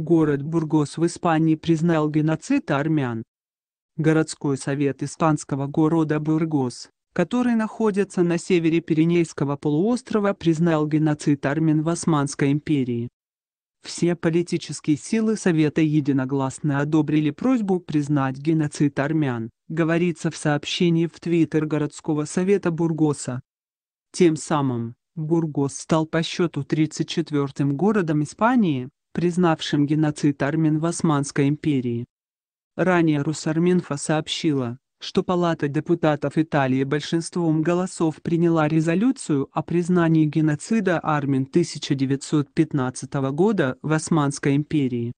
Город Бургос в Испании признал геноцид армян. Городской совет испанского города Бургос, который находится на севере Пиренейского полуострова, признал геноцид армян в Османской империи. Все политические силы Совета единогласно одобрили просьбу признать геноцид армян, говорится в сообщении в Твиттер городского совета Бургоса. Тем самым, Бургос стал по счету 34-м городом Испании, признавшим геноцид армян в Османской империи. Ранее Русарминфа сообщила, что Палата депутатов Италии большинством голосов приняла резолюцию о признании геноцида армян 1915 года в Османской империи.